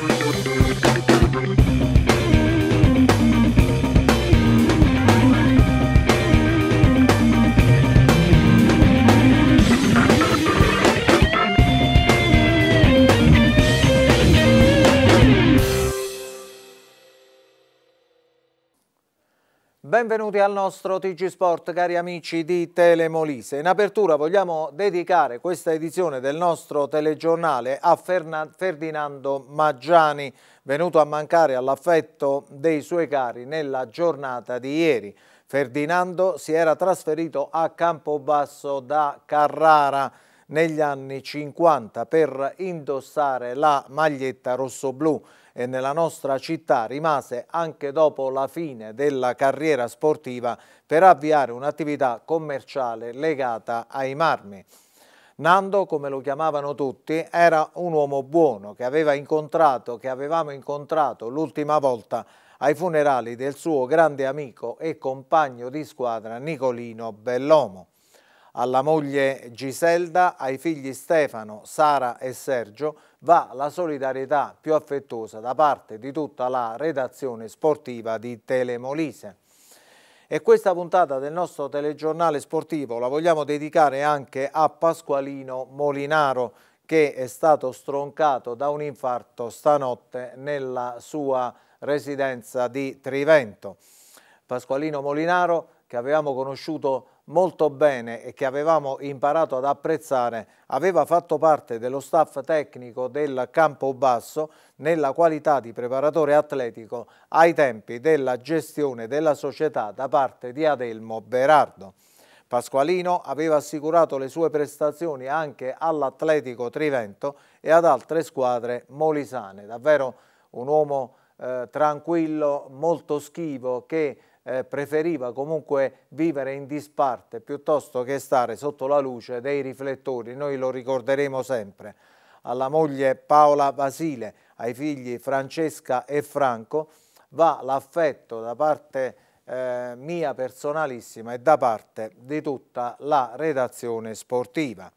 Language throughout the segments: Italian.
Thank you. Benvenuti al nostro TG Sport, cari amici di Telemolise. In apertura vogliamo dedicare questa edizione del nostro telegiornale a Ferdinando Maggiani, venuto a mancare all'affetto dei suoi cari nella giornata di ieri. Ferdinando si era trasferito a Campobasso da Carrara negli anni 50 per indossare la maglietta rossoblù e nella nostra città rimase anche dopo la fine della carriera sportiva per avviare un'attività commerciale legata ai marmi. Nando, come lo chiamavano tutti, era un uomo buono che, aveva che avevamo incontrato l'ultima volta ai funerali del suo grande amico e compagno di squadra Nicolino Bellomo. Alla moglie Giselda, ai figli Stefano, Sara e Sergio, va la solidarietà più affettuosa da parte di tutta la redazione sportiva di Telemolise. E questa puntata del nostro telegiornale sportivo la vogliamo dedicare anche a Pasqualino Molinaro che è stato stroncato da un infarto stanotte nella sua residenza di Trivento. Pasqualino Molinaro che avevamo conosciuto molto bene e che avevamo imparato ad apprezzare, aveva fatto parte dello staff tecnico del Campobasso nella qualità di preparatore atletico ai tempi della gestione della società da parte di Adelmo Berardo. Pasqualino aveva assicurato le sue prestazioni anche all'Atletico Trivento e ad altre squadre molisane, davvero un uomo eh, tranquillo, molto schivo che eh, preferiva comunque vivere in disparte piuttosto che stare sotto la luce dei riflettori, noi lo ricorderemo sempre. Alla moglie Paola Vasile, ai figli Francesca e Franco, va l'affetto da parte eh, mia personalissima e da parte di tutta la redazione sportiva.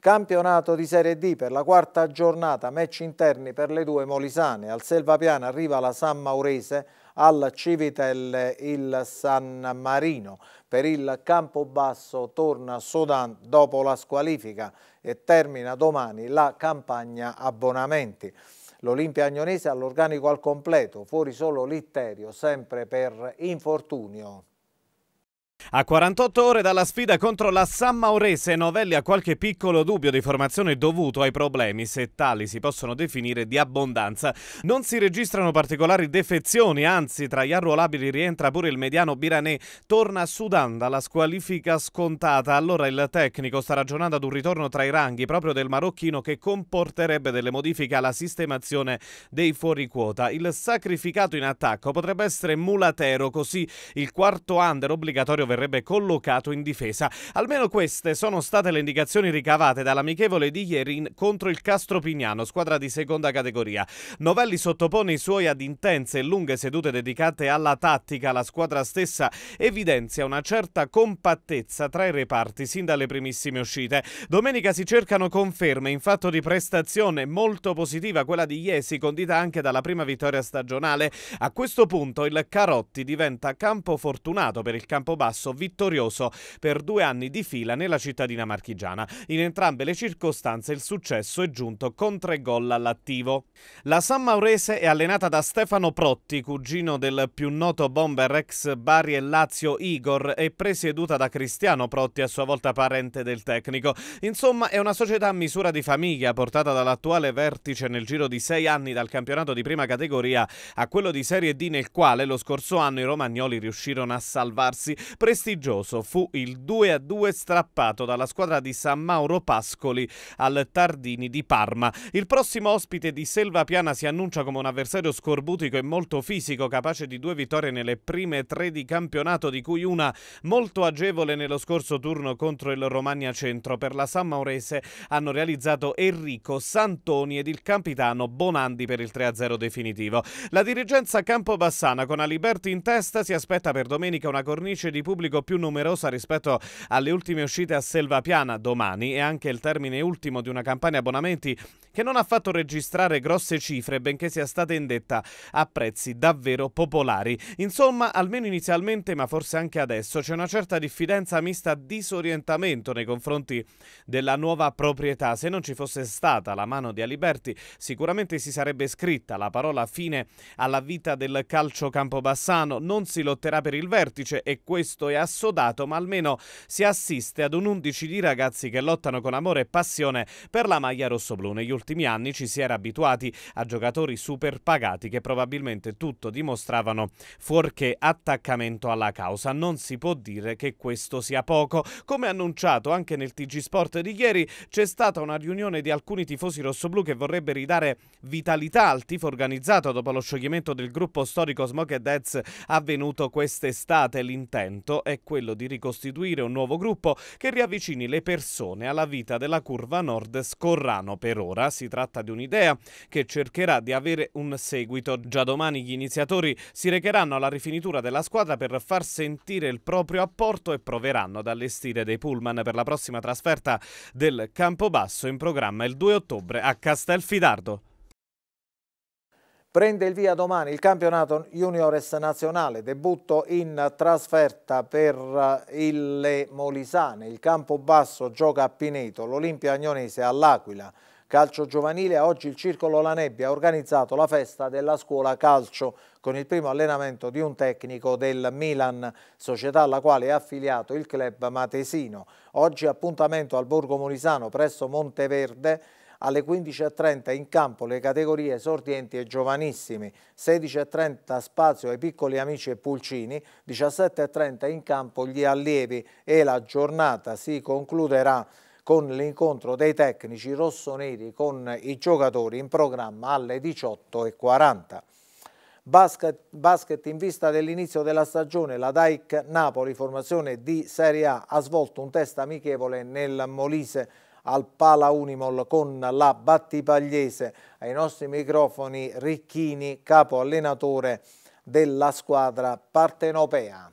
Campionato di Serie D per la quarta giornata, match interni per le due molisane. Al Selvapiana arriva la San Maurese, al Civitel il San Marino. Per il Campobasso torna Sodan dopo la squalifica e termina domani la campagna abbonamenti. L'Olimpia Agnonese ha l'organico al completo, fuori solo Litterio, sempre per infortunio. A 48 ore dalla sfida contro la San Maurese, Novelli ha qualche piccolo dubbio di formazione dovuto ai problemi, se tali si possono definire di abbondanza. Non si registrano particolari defezioni, anzi tra gli arruolabili rientra pure il mediano Biranè. Torna a Sudan dalla squalifica scontata, allora il tecnico sta ragionando ad un ritorno tra i ranghi proprio del marocchino che comporterebbe delle modifiche alla sistemazione dei fuoriquota. Il sacrificato in attacco potrebbe essere Mulatero, così il quarto under obbligatorio verrebbe collocato in difesa. Almeno queste sono state le indicazioni ricavate dall'amichevole di ieri contro il Castro Pignano, squadra di seconda categoria. Novelli sottopone i suoi ad intense e lunghe sedute dedicate alla tattica. La squadra stessa evidenzia una certa compattezza tra i reparti sin dalle primissime uscite. Domenica si cercano conferme in fatto di prestazione molto positiva quella di Iesi, condita anche dalla prima vittoria stagionale. A questo punto il Carotti diventa campo fortunato per il campo basso processo vittorioso per due anni di fila nella cittadina marchigiana. In entrambe le circostanze il successo è giunto con tre gol all'attivo. La San Maurese è allenata da Stefano Protti, cugino del più noto bomber ex Bari e Lazio Igor e presieduta da Cristiano Protti, a sua volta parente del tecnico. Insomma, è una società a misura di famiglia portata dall'attuale vertice nel giro di sei anni dal campionato di prima categoria a quello di Serie D nel quale lo scorso anno i romagnoli riuscirono a salvarsi. Pre prestigioso fu il 2-2 strappato dalla squadra di San Mauro Pascoli al Tardini di Parma. Il prossimo ospite di Selva Piana si annuncia come un avversario scorbutico e molto fisico, capace di due vittorie nelle prime tre di campionato, di cui una molto agevole nello scorso turno contro il Romagna Centro. Per la San Maurese hanno realizzato Enrico Santoni ed il capitano Bonandi per il 3-0 definitivo. La dirigenza Campobassana con Aliberti in testa si aspetta per domenica una cornice di pubblico pubblico più numerosa rispetto alle ultime uscite a Selvapiana domani è anche il termine ultimo di una campagna abbonamenti che non ha fatto registrare grosse cifre, benché sia stata indetta a prezzi davvero popolari. Insomma, almeno inizialmente, ma forse anche adesso, c'è una certa diffidenza mista disorientamento nei confronti della nuova proprietà. Se non ci fosse stata la mano di Aliberti, sicuramente si sarebbe scritta la parola fine alla vita del calcio campobassano. Non si lotterà per il vertice e questo tosto e assodato, ma almeno si assiste ad un 11 di ragazzi che lottano con amore e passione per la maglia rossoblu. Negli ultimi anni ci si era abituati a giocatori super pagati che probabilmente tutto dimostravano fuorché attaccamento alla causa. Non si può dire che questo sia poco. Come annunciato anche nel TG Sport di ieri, c'è stata una riunione di alcuni tifosi rossoblù che vorrebbe ridare vitalità al tifo organizzato dopo lo scioglimento del gruppo storico Smoke Deaths avvenuto quest'estate. L'intento compito è quello di ricostituire un nuovo gruppo che riavvicini le persone alla vita della curva nord Scorrano. Per ora si tratta di un'idea che cercherà di avere un seguito. Già domani gli iniziatori si recheranno alla rifinitura della squadra per far sentire il proprio apporto e proveranno ad allestire dei pullman per la prossima trasferta del Campobasso in programma il 2 ottobre a Castelfidardo. Prende il via domani il campionato juniores nazionale, debutto in trasferta per il Molisane, il campo basso gioca a Pineto, l'Olimpia Agnonese all'Aquila. Calcio giovanile, oggi il Circolo La Nebbia ha organizzato la festa della scuola calcio con il primo allenamento di un tecnico del Milan, società alla quale è affiliato il club Matesino. Oggi appuntamento al Borgo Molisano presso Monteverde alle 15.30 in campo le categorie esordienti e giovanissimi, 16.30 spazio ai piccoli amici e pulcini, 17.30 in campo gli allievi e la giornata si concluderà con l'incontro dei tecnici rossoneri con i giocatori in programma alle 18.40. Basket, basket, in vista dell'inizio della stagione, la DAIC Napoli, formazione di Serie A, ha svolto un test amichevole nel Molise al Pala Unimol con la Battipagliese. Ai nostri microfoni Ricchini, capo allenatore della squadra partenopea.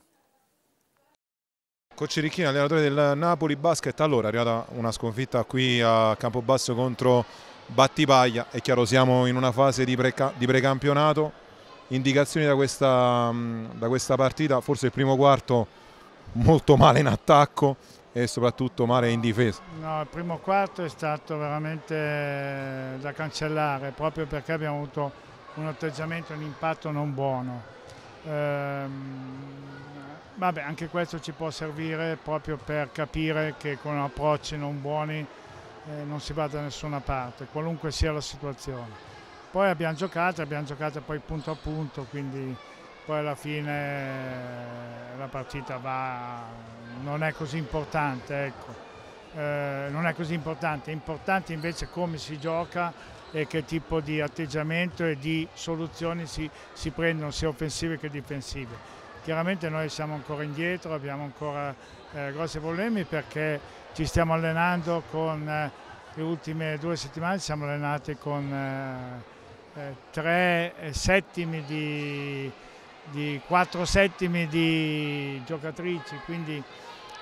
Coach Ricchini, allenatore del Napoli Basket, allora è arrivata una sconfitta qui a Campobasso contro Battipaglia, è chiaro siamo in una fase di, precampionato, pre indicazioni da questa, da questa partita, forse il primo quarto molto male in attacco, e soprattutto male in difesa. No, il primo quarto è stato veramente eh, da cancellare proprio perché abbiamo avuto un atteggiamento, un impatto non buono. Ehm, vabbè, anche questo ci può servire proprio per capire che con approcci non buoni eh, non si va da nessuna parte, qualunque sia la situazione. Poi abbiamo giocato, abbiamo giocato poi punto a punto, quindi poi alla fine eh, la partita va, non è così importante, ecco. Eh, non è così importante, è importante invece come si gioca e che tipo di atteggiamento e di soluzioni si, si prendono sia offensive che difensive. Chiaramente noi siamo ancora indietro, abbiamo ancora eh, grossi problemi perché ci stiamo allenando con eh, le ultime due settimane, ci siamo allenati con eh, eh, tre settimi di di 4 settimi di giocatrici, quindi,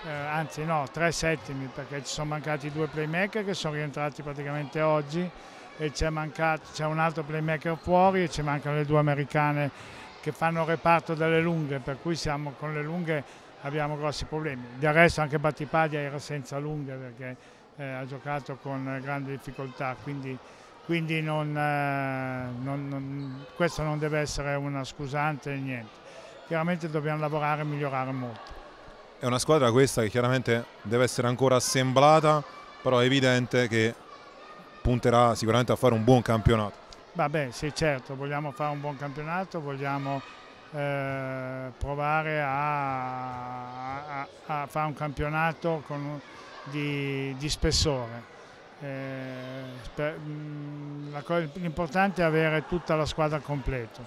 eh, anzi no, 3 settimi perché ci sono mancati due playmaker che sono rientrati praticamente oggi e c'è un altro playmaker fuori e ci mancano le due americane che fanno reparto delle lunghe, per cui siamo con le lunghe abbiamo grossi problemi. Del resto anche Battipadia era senza lunghe perché eh, ha giocato con grande difficoltà, quindi quindi non, eh, non, non, questo non deve essere una scusante niente. Chiaramente dobbiamo lavorare e migliorare molto. È una squadra questa che chiaramente deve essere ancora assemblata, però è evidente che punterà sicuramente a fare un buon campionato. Vabbè, sì, certo, vogliamo fare un buon campionato, vogliamo eh, provare a, a, a, fare un campionato con, di, di spessore eh, mm, l'importante è avere tutta la squadra completa.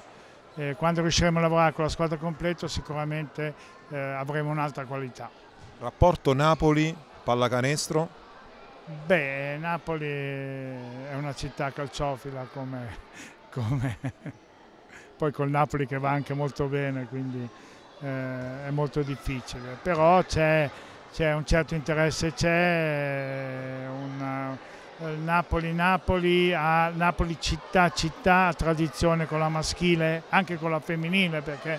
Eh, quando riusciremo a lavorare con la squadra completa sicuramente eh, avremo un'altra qualità. Rapporto Napoli-Pallacanestro? Beh, Napoli è una città calciofila come, come poi col Napoli che va anche molto bene, quindi eh, è molto difficile. Però c'è c'è un certo interesse, c'è eh, un Napoli-Napoli, eh, Napoli città-città, Napoli tradizione con la maschile, anche con la femminile perché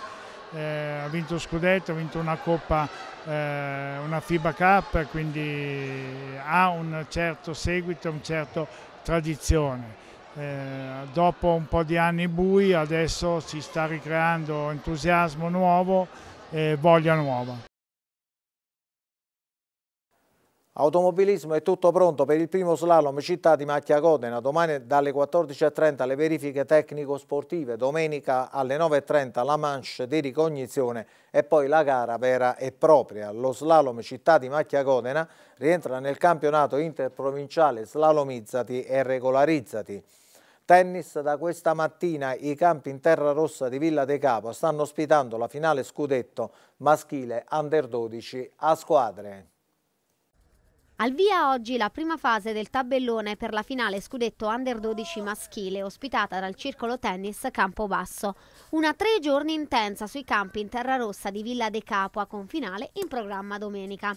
eh, ha vinto Scudetto, ha vinto una Coppa, eh, una FIBA Cup, quindi ha un certo seguito, una certa tradizione. Eh, dopo un po' di anni bui adesso si sta ricreando entusiasmo nuovo e voglia nuova. Automobilismo è tutto pronto per il primo slalom città di Macchia Codena, domani dalle 14.30 le verifiche tecnico-sportive, domenica alle 9.30 la manche di ricognizione e poi la gara vera e propria. Lo slalom città di Macchia Codena rientra nel campionato interprovinciale Slalomizzati e Regolarizzati. Tennis da questa mattina i campi in terra rossa di Villa De Capo stanno ospitando la finale scudetto maschile Under 12 a squadre. Al via oggi la prima fase del tabellone per la finale scudetto Under 12 maschile ospitata dal Circolo Tennis Campobasso. Una tre giorni intensa sui campi in terra rossa di Villa De Capua con finale in programma domenica.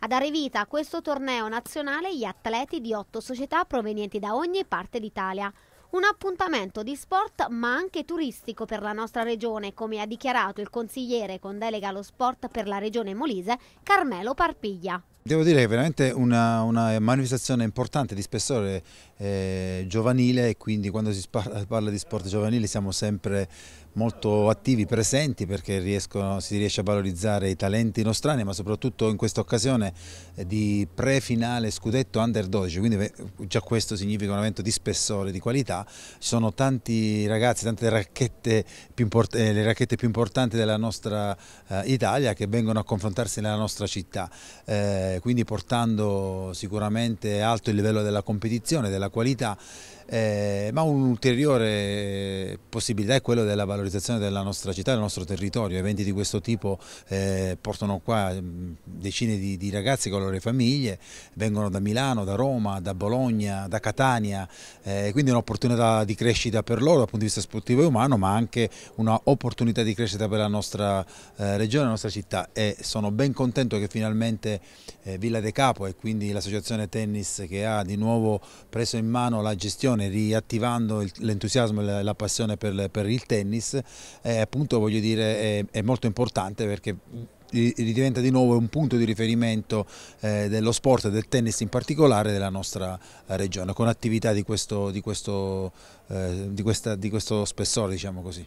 A dare vita a questo torneo nazionale gli atleti di otto società provenienti da ogni parte d'Italia. Un appuntamento di sport ma anche turistico per la nostra regione, come ha dichiarato il consigliere con delega allo sport per la regione Molise, Carmelo Parpiglia. Devo dire che è veramente una, una manifestazione importante di spessore eh, giovanile e quindi quando si parla, parla di sport giovanile siamo sempre molto attivi, presenti perché riescono, si riesce a valorizzare i talenti nostrani ma soprattutto in questa occasione eh, di pre-finale scudetto under 12 quindi già questo significa un evento di spessore, di qualità ci sono tanti ragazzi, tante racchette più, import eh, racchette più importanti della nostra eh, Italia che vengono a confrontarsi nella nostra città eh, quindi portando sicuramente alto il livello della competizione, della qualità eh, ma un'ulteriore possibilità è quella della valorizzazione della nostra città, del nostro territorio. Eventi di questo tipo eh, portano qua mm, decine di, di, ragazzi con le loro famiglie, vengono da Milano, da Roma, da Bologna, da Catania, eh, quindi è un'opportunità di crescita per loro dal punto di vista sportivo e umano, ma anche un'opportunità di crescita per la nostra eh, regione, la nostra città e sono ben contento che finalmente eh, Villa De Capo e quindi l'associazione tennis che ha di nuovo preso in mano la gestione trasmissione riattivando l'entusiasmo e la passione per, per il tennis eh, appunto voglio dire è, è molto importante perché ridiventa mm, di nuovo un punto di riferimento eh, dello sport, del tennis in particolare della nostra regione, con attività di questo, di questo, eh, di questa, di questo spessore diciamo così.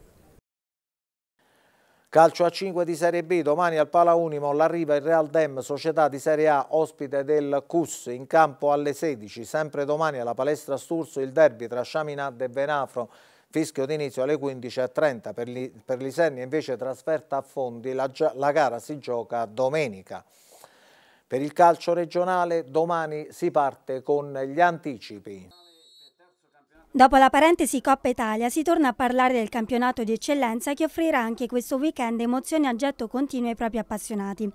Calcio a 5 di Serie B, domani al Pala Unimo l'arriva il Real Dem, società di Serie A, ospite del CUS, in campo alle 16, sempre domani alla palestra Sturzo il derby tra Chaminade e Venafro, fischio d'inizio alle 15.30, per, li, per l'Isernia invece trasferta a Fondi, la, la gara si gioca domenica. Per il calcio regionale domani si parte con gli anticipi. Dopo la parentesi Coppa Italia si torna a parlare del campionato di eccellenza che offrirà anche questo weekend emozioni a getto continuo ai propri appassionati.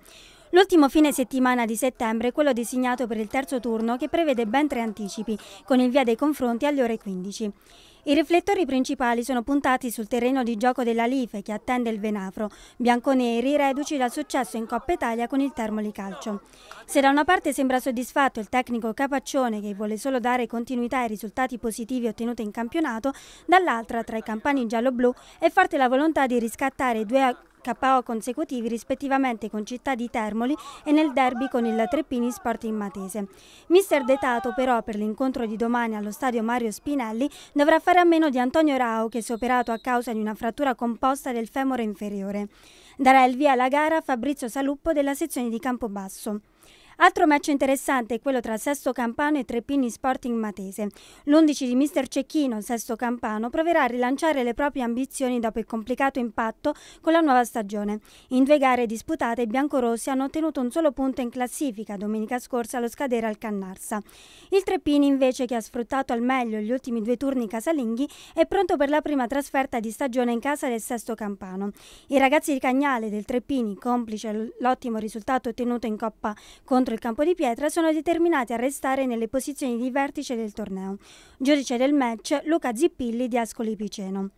L'ultimo fine settimana di settembre è quello designato per il terzo turno che prevede ben tre anticipi, con il via dei confronti alle ore 15. I riflettori principali sono puntati sul terreno di gioco della Life che attende il Venafro, bianconeri reduci dal successo in Coppa Italia con il Termoli Calcio. Se da una parte sembra soddisfatto il tecnico Capaccione che vuole solo dare continuità ai risultati positivi ottenuti in campionato, dall'altra tra i campani giallo-blu è forte la volontà di riscattare due KO consecutivi rispettivamente con Città di Termoli e nel derby con il Treppini Sporting Matese. Mister Detato però per l'incontro di domani allo stadio Mario Spinelli dovrà fare a meno di Antonio Rao che si è operato a causa di una frattura composta del femore inferiore. Darà il via alla gara Fabrizio Saluppo della sezione di Campobasso. Altro match interessante è quello tra Sesto Campano e Treppini Sporting Matese. L'11 di mister Cecchino, Sesto Campano, proverà a rilanciare le proprie ambizioni dopo il complicato impatto con la nuova stagione. In due gare disputate i biancorossi hanno ottenuto un solo punto in classifica domenica scorsa allo scadere al Cannarsa. Il Treppini invece che ha sfruttato al meglio gli ultimi due turni casalinghi è pronto per la prima trasferta di stagione in casa del Sesto Campano. I ragazzi di Cagnale del Treppini, complice l'ottimo risultato ottenuto in Coppa contro dentro il campo di pietra sono determinati a restare nelle posizioni di vertice del torneo. Giudice del match Luca Zippilli di Ascoli Piceno.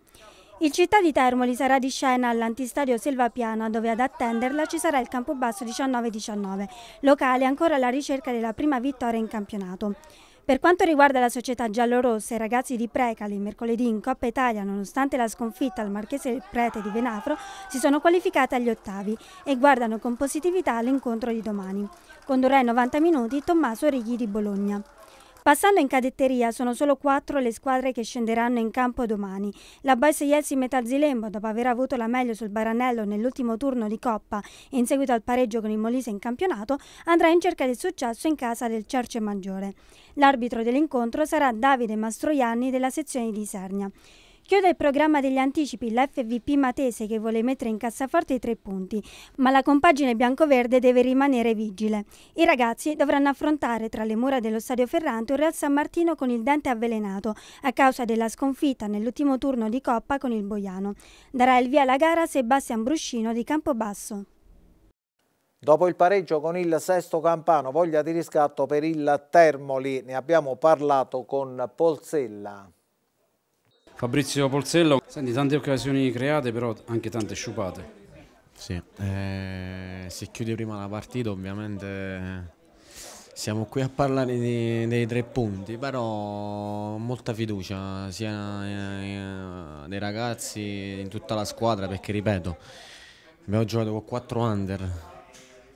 Il Città di Termoli sarà di scena all'antistadio Silva Piana dove ad attenderla ci sarà il Campobasso 19-19, locale ancora alla ricerca della prima vittoria in campionato. Per quanto riguarda la società giallorossa, i ragazzi di Precali mercoledì in Coppa Italia, nonostante la sconfitta al Marchese Prete di Venafro, si sono qualificati agli ottavi e guardano con positività l'incontro di domani. Condurrà i 90 minuti Tommaso Righi di Bologna. Passando in cadetteria sono solo quattro le squadre che scenderanno in campo domani. La Boise Baisejessi Metalzilembo, dopo aver avuto la meglio sul Baranello nell'ultimo turno di Coppa e in seguito al pareggio con il Molise in campionato, andrà in cerca del successo in casa del Cerce Maggiore. L'arbitro dell'incontro sarà Davide Mastroianni della sezione di Sernia. Chiude il programma degli anticipi l'FVP Matese che vuole mettere in cassaforte i tre punti, ma la compagine biancoverde deve rimanere vigile. I ragazzi dovranno affrontare tra le mura dello stadio Ferrante un Real San Martino con il dente avvelenato a causa della sconfitta nell'ultimo turno di Coppa con il Boiano. Darà il via alla gara Sebastian Bruscino di Campobasso. Dopo il pareggio con il sesto campano, voglia di riscatto per il Termoli, ne abbiamo parlato con Polsella. Fabrizio Polzello, senti tante occasioni create però anche tante sciupate. Sì, eh, se chiudi prima la partita ovviamente eh, siamo qui a parlare di, dei tre punti, però molta fiducia sia eh, dei ragazzi, in tutta la squadra, perché ripeto, abbiamo giocato con 4 under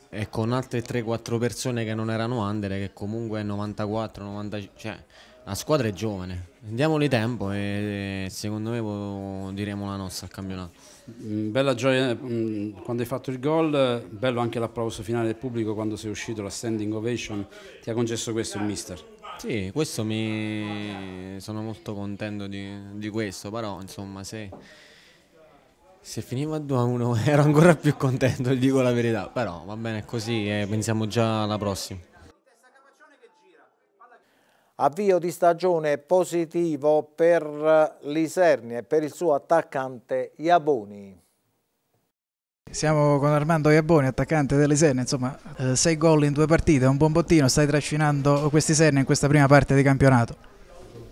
e con altre 3-4 persone che non erano under, che comunque 94-95, cioè la squadra è giovane, diamole tempo e secondo me diremo la nostra al campionato. Mm, bella gioia eh, mm, quando hai fatto il gol, eh, bello anche l'applauso finale del pubblico quando sei uscito, la standing ovation, ti ha concesso questo il mister? Sì, questo mi sono molto contento di, di questo, però insomma se, se finiva 2-1 ero ancora più contento, dico la verità, però va bene così e eh, pensiamo già alla prossima. Avvio di stagione positivo per l'Isernia e per il suo attaccante Iaboni. Siamo con Armando Iaboni, attaccante dell'Isernia, insomma eh, sei gol in due partite, un buon bottino, stai trascinando questi quest'Isernia in questa prima parte di campionato.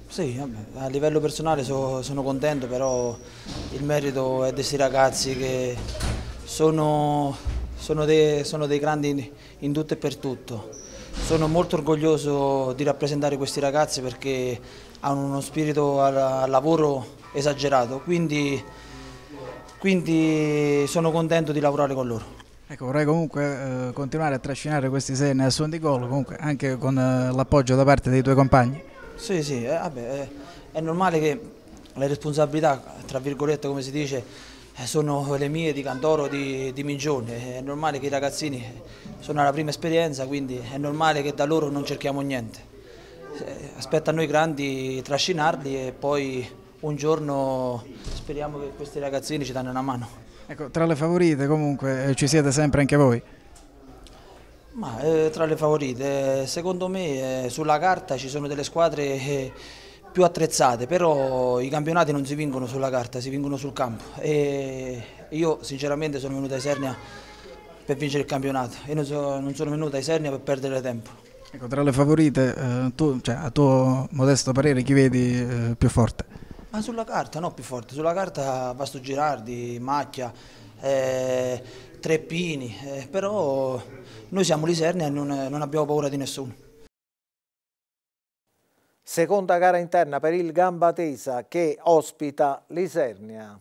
Sì, a livello personale sono contento, però il merito è di questi ragazzi che sono, sono, dei, sono dei grandi in tutto e per tutto sono molto orgoglioso di rappresentare questi ragazzi perché hanno uno spirito al, lavoro esagerato, quindi, quindi sono contento di lavorare con loro. Ecco, vorrei comunque eh, continuare a trascinare questi sei nel suono di gol, comunque anche con eh, l'appoggio da parte dei tuoi compagni. Sì, sì, eh, vabbè, eh, è normale che le responsabilità, tra virgolette come si dice, eh, sono le mie di Cantoro, di, di Mingione, è normale che i ragazzini eh, sono alla prima esperienza, quindi è normale che da loro non cerchiamo niente. Eh, aspetta a noi grandi trascinarli e poi un giorno speriamo che questi ragazzini ci danno una mano. Ecco, tra le favorite comunque ci siete sempre anche voi? Ma eh, tra le favorite, secondo me eh, sulla carta ci sono delle squadre... Eh, più attrezzate, però i campionati non si vincono sulla carta, si vincono sul campo e io sinceramente sono venuto a Isernia per vincere il campionato e non, so, non sono venuto a Isernia per perdere tempo. Ecco, tra le favorite, eh, tu, cioè, a tuo modesto parere chi vedi eh, più forte? Ma sulla carta, no più forte, sulla carta Vasto Girardi, Macchia, eh, Treppini, eh, però noi siamo l'Isernia e non, non abbiamo paura di nessuno. Seconda gara interna per il Gambatesa che ospita l'Isernia.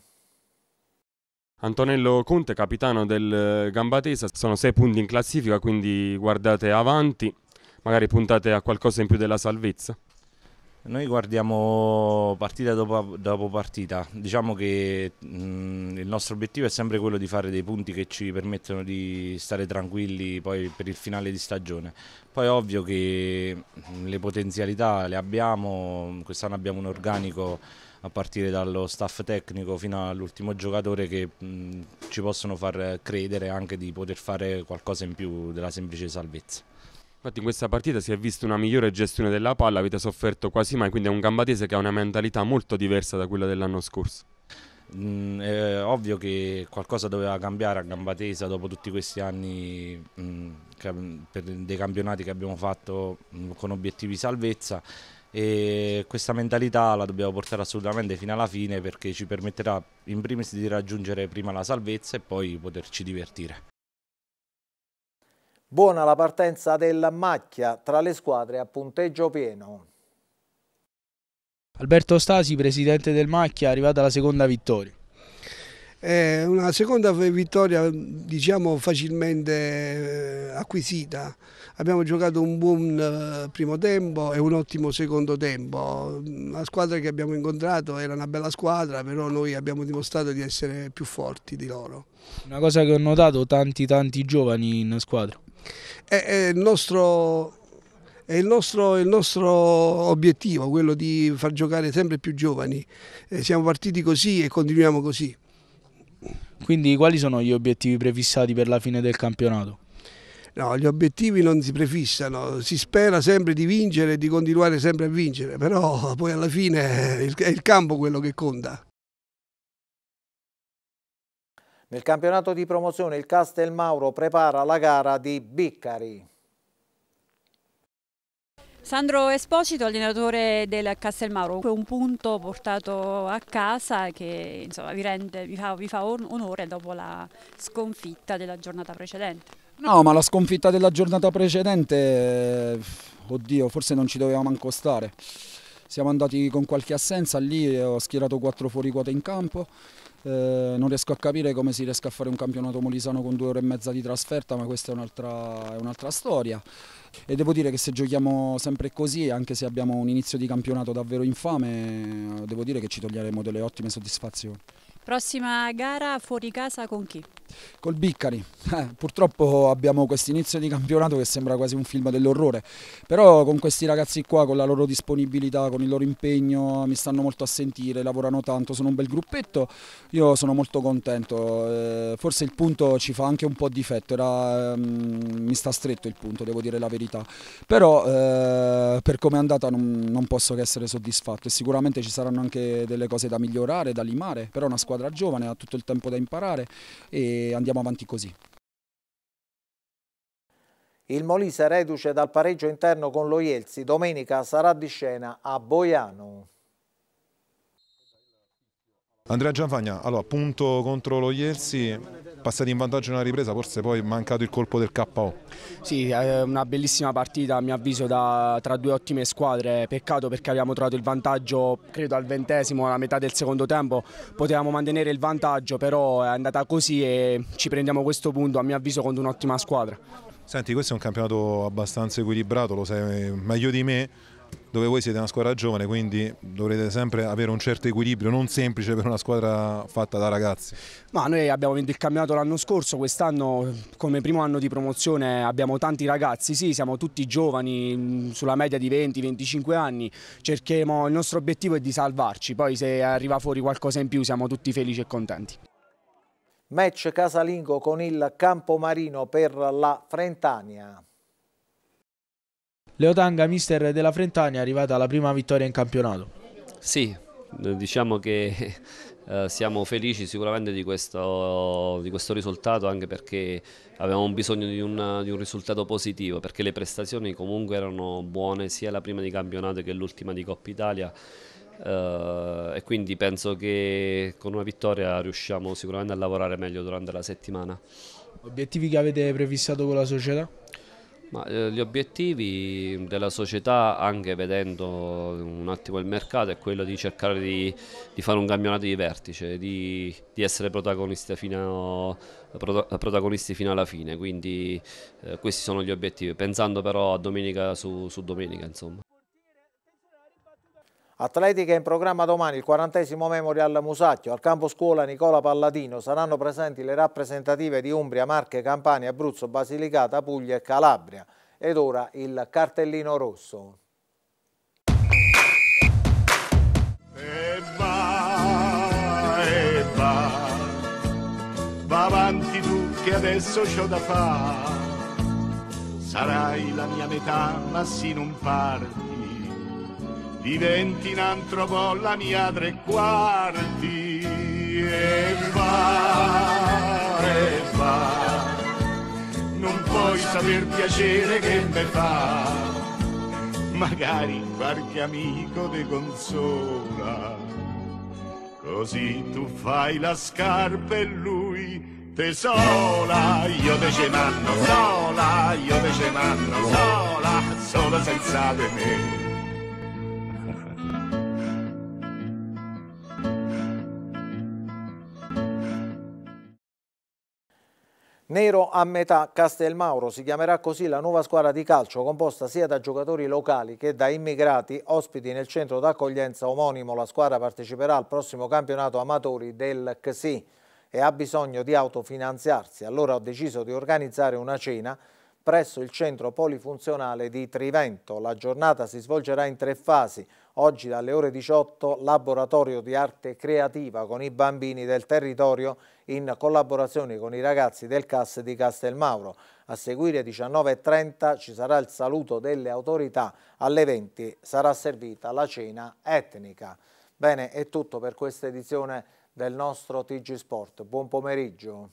Antonello Conte, capitano del eh, Gambatesa, sono sei punti in classifica, quindi guardate avanti, magari puntate a qualcosa in più della salvezza. Noi guardiamo partita dopo, dopo partita, diciamo che mh, il nostro obiettivo è sempre quello di fare dei punti che ci permettono di stare tranquilli poi per il finale di stagione. Poi è ovvio che le potenzialità le abbiamo, quest'anno abbiamo un organico a partire dallo staff tecnico fino all'ultimo giocatore che mh, ci possono far credere anche di poter fare qualcosa in più della semplice salvezza. Infatti in questa partita si è vista una migliore gestione della palla, avete sofferto quasi mai, quindi è un gambatese che ha una mentalità molto diversa da quella dell'anno scorso. Mm, è ovvio che qualcosa doveva cambiare a Gambatesa dopo tutti questi anni mm, che, mm, per dei campionati che abbiamo fatto mm, con obiettivi di salvezza e questa mentalità la dobbiamo portare assolutamente fino alla fine perché ci permetterà in primis di raggiungere prima la salvezza e poi poterci divertire. Buona la partenza del Macchia tra le squadre a punteggio pieno. Alberto Stasi, presidente del Macchia, è arrivata la seconda vittoria. È eh, una seconda vittoria diciamo facilmente eh, acquisita. Abbiamo giocato un buon eh, primo tempo e un ottimo secondo tempo. La squadra che abbiamo incontrato era una bella squadra, però noi abbiamo dimostrato di essere più forti di loro. Una cosa che ho notato tanti tanti giovani in squadra è, è, il, nostro, è il, nostro, il nostro obiettivo, quello di far giocare sempre più giovani. Eh, siamo partiti così e continuiamo così. Quindi quali sono gli obiettivi prefissati per la fine del campionato? No, gli obiettivi non si prefissano, si spera sempre di vincere e di continuare sempre a vincere, però poi alla fine è il campo quello che conta. Nel campionato di promozione il Castel Mauro prepara la gara di Biccari. Sandro Esposito, allenatore del Castel Mauro, un punto portato a casa che insomma, vi, rende, vi, fa, vi fa onore dopo la sconfitta della giornata precedente. No, ma la sconfitta della giornata precedente, eh, oddio, forse non ci dovevamo manco stare. Siamo andati con qualche assenza lì, ho schierato quattro fuori quota in campo, eh, non riesco a capire come si riesca a fare un campionato molisano con due ore e mezza di trasferta, ma questa è un'altra un storia. E devo dire che se giochiamo sempre così, anche se abbiamo un inizio di campionato davvero infame, devo dire che ci toglieremo delle ottime soddisfazioni. Prossima gara fuori casa con chi? Col Biccari, eh, purtroppo abbiamo questo inizio di campionato che sembra quasi un film dell'orrore, però con questi ragazzi qua, con la loro disponibilità, con il loro impegno, mi stanno molto a sentire, lavorano tanto, sono un bel gruppetto, io sono molto contento, eh, forse il punto ci fa anche un po' difetto, era, eh, mi sta stretto il punto, devo dire la verità, però eh, per come è andata non, non posso che essere soddisfatto e sicuramente ci saranno anche delle cose da migliorare, da limare, però una squadra squadra giovane, ha tutto il tempo da imparare e andiamo avanti così. Il Molise reduce dal pareggio interno con lo Ielzi, domenica sarà di scena a Boiano. Andrea Gianfagna, allora punto contro lo Ielsi, passati in vantaggio nella ripresa, forse poi mancato il colpo del KO. Sì, è una bellissima partita a mio avviso da, tra due ottime squadre, peccato perché abbiamo trovato il vantaggio credo al ventesimo, alla metà del secondo tempo, potevamo mantenere il vantaggio però è andata così e ci prendiamo questo punto a mio avviso contro un'ottima squadra. Senti, questo è un campionato abbastanza equilibrato, lo sai meglio di me, dove voi siete una squadra giovane, quindi dovrete sempre avere un certo equilibrio, non semplice per una squadra fatta da ragazzi. Ma noi abbiamo vinto il campionato l'anno scorso, quest'anno come primo anno di promozione abbiamo tanti ragazzi, sì, siamo tutti giovani, sulla media di 20-25 anni, cerchiamo, il nostro obiettivo è di salvarci, poi se arriva fuori qualcosa in più siamo tutti felici e contenti. Match casalingo con il Campomarino per la Frentania. Leotanga, mister della Frentania, è arrivata alla prima vittoria in campionato. Sì, diciamo che eh, siamo felici sicuramente di questo, di questo, risultato anche perché avevamo bisogno di un, di un, risultato positivo perché le prestazioni comunque erano buone sia la prima di campionato che l'ultima di Coppa Italia eh, e quindi penso che con una vittoria riusciamo sicuramente a lavorare meglio durante la settimana. Obiettivi che avete prefissato con la società? Ma eh, gli obiettivi della società, anche vedendo un attimo il mercato, è quello di cercare di, di fare un campionato di vertice, di, di essere protagonisti fino, pro, protagonisti fino alla fine. Quindi eh, questi sono gli obiettivi, pensando però a domenica su, su domenica. Insomma. Atletica in programma domani il quarantesimo Memorial Musacchio. Al campo scuola Nicola Palladino saranno presenti le rappresentative di Umbria, Marche, Campania, Abruzzo, Basilicata, Puglia e Calabria. Ed ora il cartellino rosso. E e va, va, va avanti tu che adesso c'ho da fare. Sarai la mia metà, ma se non parti, diventi un antropo la mia tre quarti e va, e va, non puoi saper piacere che me fa, magari qualche amico te consola, così tu fai la scarpa e lui te sola, io te ce manno sola, io te ce manno sola, solo senza di me. Nero a metà Castelmauro si chiamerà così la nuova squadra di calcio composta sia da giocatori locali che da immigrati ospiti nel centro d'accoglienza omonimo. La squadra parteciperà al prossimo campionato amatori del CSI e ha bisogno di autofinanziarsi. Allora ho deciso di organizzare una cena presso il centro polifunzionale di Trivento. La giornata si svolgerà in tre fasi. Oggi dalle ore 18 laboratorio di arte creativa con i bambini del territorio in collaborazione con i ragazzi del CAS di Castelmauro. A seguire 19.30 ci sarà il saluto delle autorità, alle 20 sarà servita la cena etnica. Bene, è tutto per questa edizione del nostro TG Sport. Buon pomeriggio.